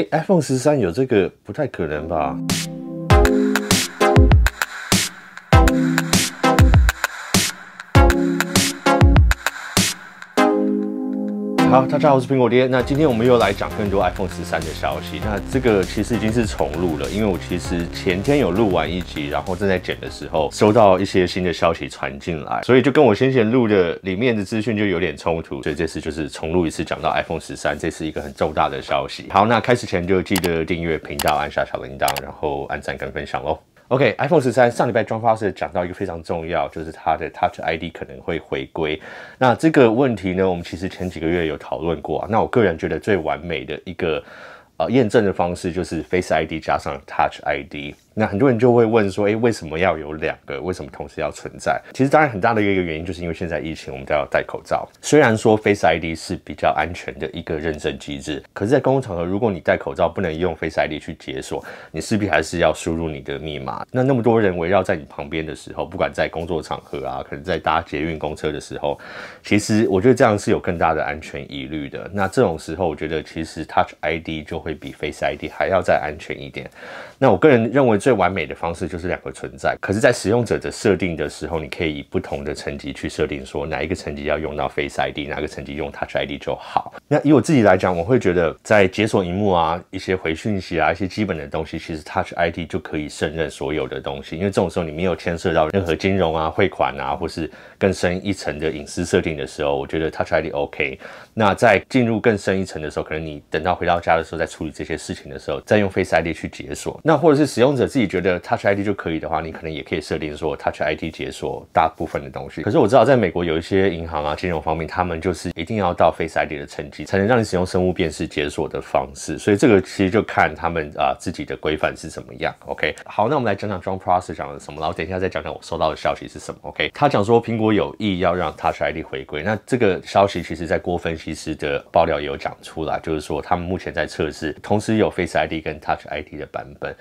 哎，iPhone 十三有这个不太可能吧？好，大家好，我是苹果爹。那今天我们又来讲更多 iPhone 十三的消息。那这个其实已经是重录了，因为我其实前天有录完一集，然后正在剪的时候，收到一些新的消息传进来，所以就跟我先前录的里面的资讯就有点冲突，所以这次就是重录一次，讲到 iPhone 十三，这是一个很重大的消息。好，那开始前就记得订阅频道，按下小铃铛，然后按赞跟分享喽。OK，iPhone 十三上礼拜 John Foster 讲到一个非常重要，就是它的 Touch ID 可能会回归。那这个问题呢，我们其实前几个月有讨论过啊。那我个人觉得最完美的一个。呃验证的方式就是 Face ID 加上 Touch ID。那很多人就会问说，哎，为什么要有两个？为什么同时要存在？其实，当然很大的一个原因，就是因为现在疫情，我们都要戴口罩。虽然说 Face ID 是比较安全的一个认证机制，可是，在公共场合，如果你戴口罩，不能用 Face ID 去解锁，你势必还是要输入你的密码。那那么多人围绕在你旁边的时候，不管在工作场合啊，可能在搭捷运公车的时候，其实我觉得这样是有更大的安全疑虑的。那这种时候，我觉得其实 Touch ID 就会。会比 Face ID 还要再安全一点。那我个人认为最完美的方式就是两个存在。可是，在使用者的设定的时候，你可以以不同的层级去设定，说哪一个层级要用到 Face ID，哪个层级用 Touch ID 就好。那以我自己来讲，我会觉得在解锁荧幕啊、一些回讯息啊、一些基本的东西，其实 Touch ID 就可以胜任所有的东西。因为这种时候你没有牵涉到任何金融啊、汇款啊，或是更深一层的隐私设定的时候，我觉得 Touch ID OK。那在进入更深一层的时候，可能你等到回到家的时候再。处理这些事情的时候，再用 Face ID 去解锁。那或者是使用者自己觉得 Touch ID 就可以的话，你可能也可以设定说 Touch ID 解锁大部分的东西。可是我知道在美国有一些银行啊金融方面，他们就是一定要到 Face ID 的层级才能让你使用生物辨识解锁的方式。所以这个其实就看他们啊自己的规范是什么样。OK，好，那我们来讲讲 John p r o s s e 讲了什么，然后等一下再讲讲我收到的消息是什么。OK，他讲说苹果有意要让 Touch ID 回归。那这个消息其实，在郭分析师的爆料也有讲出来，就是说他们目前在测试。同时有 Face ID 跟 Touch ID 的版本。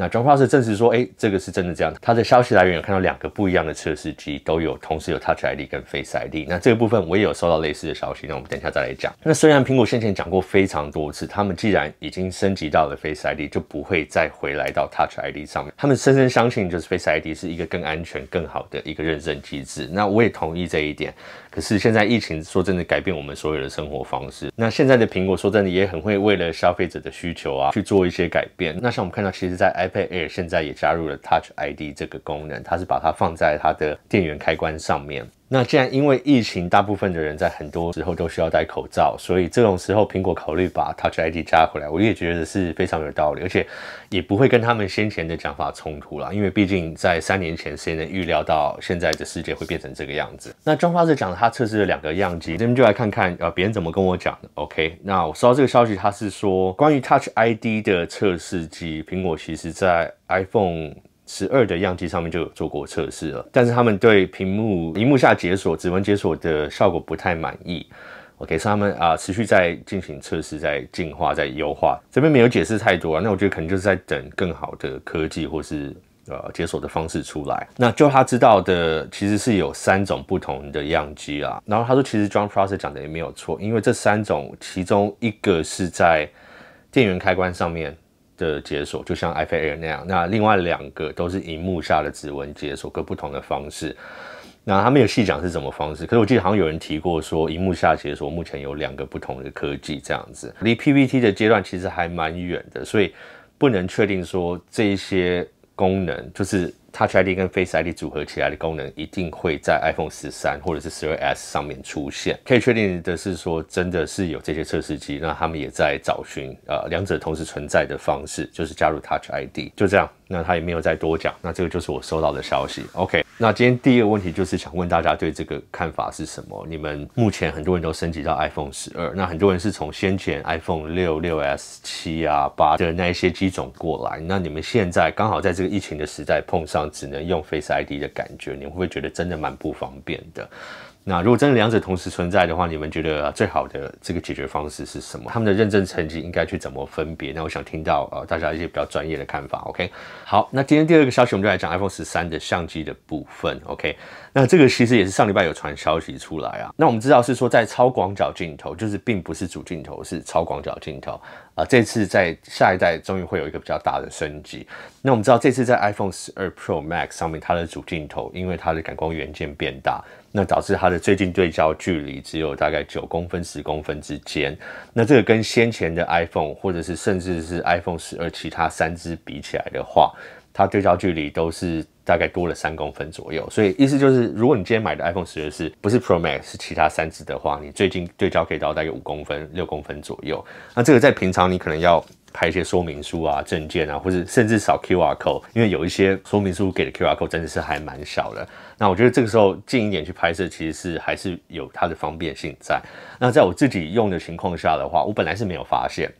那 John 证实说，哎，这个是真的这样。他的消息来源有看到两个不一样的测试机，都有同时有 Touch ID 跟 Face ID。那这个部分我也有收到类似的消息，那我们等一下再来讲。那虽然苹果先前讲过非常多次，他们既然已经升级到了 Face ID，就不会再回来到 Touch ID 上面。他们深深相信，就是 Face ID 是一个更安全、更好的一个认证机制。那我也同意这一点。可是现在疫情说真的改变我们所有的生活方式。那现在的苹果说真的也很会为了消费者的需求啊去做一些改变。那像我们看到，其实，在 i Air 现在也加入了 Touch ID 这个功能，它是把它放在它的电源开关上面。那既然因为疫情，大部分的人在很多时候都需要戴口罩，所以这种时候苹果考虑把 Touch ID 加回来，我也觉得是非常有道理，而且也不会跟他们先前的讲法冲突了。因为毕竟在三年前，谁能预料到现在的世界会变成这个样子？那庄发子讲，他测试了两个样机，咱们就来看看呃别人怎么跟我讲的。OK，那我收到这个消息，他是说关于 Touch ID 的测试机，苹果其实在 iPhone。十二的样机上面就有做过测试了，但是他们对屏幕、屏幕下解锁、指纹解锁的效果不太满意。OK，所以他们啊持续在进行测试，在进化，在优化。这边没有解释太多啊，那我觉得可能就是在等更好的科技或是呃解锁的方式出来。那就他知道的，其实是有三种不同的样机啊。然后他说，其实 John Prosser 讲的也没有错，因为这三种其中一个是在电源开关上面。的解锁就像 iPhone Air 那样，那另外两个都是荧幕下的指纹解锁，各不同的方式。那他没有细讲是什么方式，可是我记得好像有人提过说，荧幕下解锁目前有两个不同的科技，这样子离 PPT 的阶段其实还蛮远的，所以不能确定说这一些功能就是。Touch ID 跟 Face ID 组合起来的功能一定会在 iPhone 十三或者是十二 S 上面出现。可以确定的是，说真的是有这些测试机，那他们也在找寻呃两者同时存在的方式，就是加入 Touch ID，就这样。那他也没有再多讲，那这个就是我收到的消息。OK，那今天第一个问题就是想问大家对这个看法是什么？你们目前很多人都升级到 iPhone 十二，那很多人是从先前 iPhone 六、六 S、七啊、八的那一些机种过来，那你们现在刚好在这个疫情的时代碰上只能用 Face ID 的感觉，你会不会觉得真的蛮不方便的？那如果真的两者同时存在的话，你们觉得最好的这个解决方式是什么？他们的认证成绩应该去怎么分别？那我想听到呃大家一些比较专业的看法。OK，好，那今天第二个消息我们就来讲 iPhone 十三的相机的部分。OK，那这个其实也是上礼拜有传消息出来啊。那我们知道是说在超广角镜头，就是并不是主镜头是超广角镜头啊。这次在下一代终于会有一个比较大的升级。那我们知道这次在 iPhone 十二 Pro Max 上面，它的主镜头因为它的感光元件变大。那导致它的最近对焦距离只有大概九公分十公分之间。那这个跟先前的 iPhone 或者是甚至是 iPhone 十二其他三支比起来的话，它对焦距离都是大概多了三公分左右。所以意思就是，如果你今天买的 iPhone 十二是不是 Pro Max 是其他三支的话，你最近对焦可以到大概五公分六公分左右。那这个在平常你可能要。拍一些说明书啊、证件啊，或者甚至扫 QR code，因为有一些说明书给的 QR code 真的是还蛮小的。那我觉得这个时候近一点去拍摄，其实是还是有它的方便性在。那在我自己用的情况下的话，我本来是没有发现。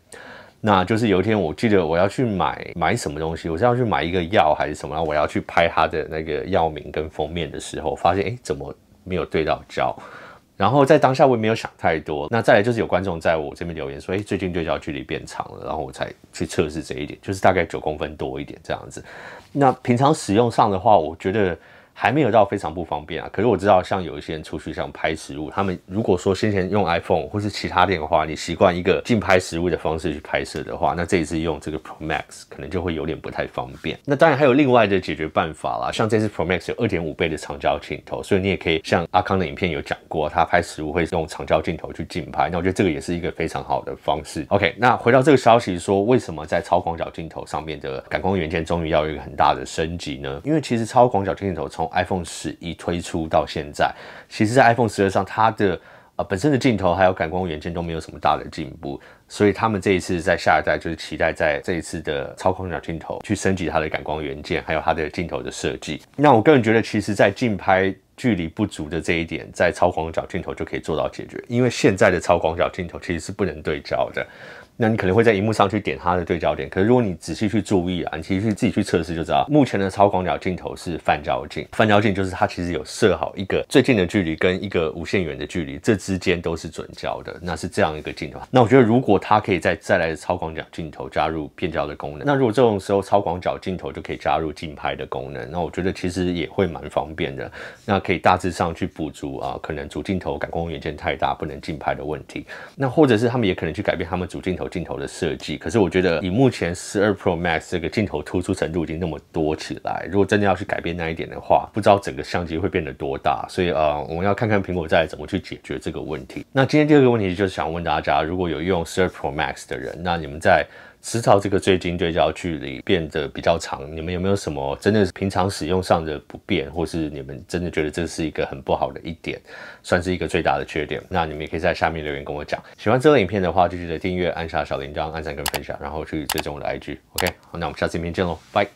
那就是有一天，我记得我要去买买什么东西，我是要去买一个药还是什么，我要去拍它的那个药名跟封面的时候，发现哎，怎么没有对到焦？然后在当下我也没有想太多，那再来就是有观众在我这边留言说，哎，最近对焦距离变长了，然后我才去测试这一点，就是大概九公分多一点这样子。那平常使用上的话，我觉得。还没有到非常不方便啊，可是我知道，像有一些人出去像拍食物，他们如果说先前用 iPhone 或是其他电话，你习惯一个近拍食物的方式去拍摄的话，那这一次用这个 Pro Max 可能就会有点不太方便。那当然还有另外的解决办法啦，像这次 Pro Max 有二点五倍的长焦镜头，所以你也可以像阿康的影片有讲过，他拍食物会用长焦镜头去近拍。那我觉得这个也是一个非常好的方式。OK，那回到这个消息说，为什么在超广角镜头上面的感光元件终于要有一个很大的升级呢？因为其实超广角镜头从 iPhone 十一推出到现在，其实，在 iPhone 十二上，它的呃本身的镜头还有感光元件都没有什么大的进步，所以他们这一次在下一代就是期待在这一次的超广角镜头去升级它的感光元件，还有它的镜头的设计。那我个人觉得，其实，在竞拍。距离不足的这一点，在超广角镜头就可以做到解决。因为现在的超广角镜头其实是不能对焦的，那你可能会在荧幕上去点它的对焦点。可是如果你仔细去注意啊，你其实自己去测试就知道，目前的超广角镜头是泛焦镜。泛焦镜就是它其实有设好一个最近的距离跟一个无限远的距离，这之间都是准焦的。那是这样一个镜头。那我觉得如果它可以在再来超广角镜头加入变焦的功能，那如果这种时候超广角镜头就可以加入近拍的功能，那我觉得其实也会蛮方便的。那。可以大致上去补足啊，可能主镜头感光元件太大不能竞拍的问题。那或者是他们也可能去改变他们主镜头镜头的设计。可是我觉得以目前十二 Pro Max 这个镜头突出程度已经那么多起来，如果真的要去改变那一点的话，不知道整个相机会变得多大。所以啊，我们要看看苹果在怎么去解决这个问题。那今天第二个问题就是想问大家，如果有用十二 Pro Max 的人，那你们在。迟早这个最近对焦距离变得比较长，你们有没有什么真的是平常使用上的不便，或是你们真的觉得这是一个很不好的一点，算是一个最大的缺点？那你们也可以在下面留言跟我讲。喜欢这个影片的话，就记得订阅、按下小铃铛、按赞跟分享，然后去追踪我的 IG。OK，好，那我们下次影片见喽，拜。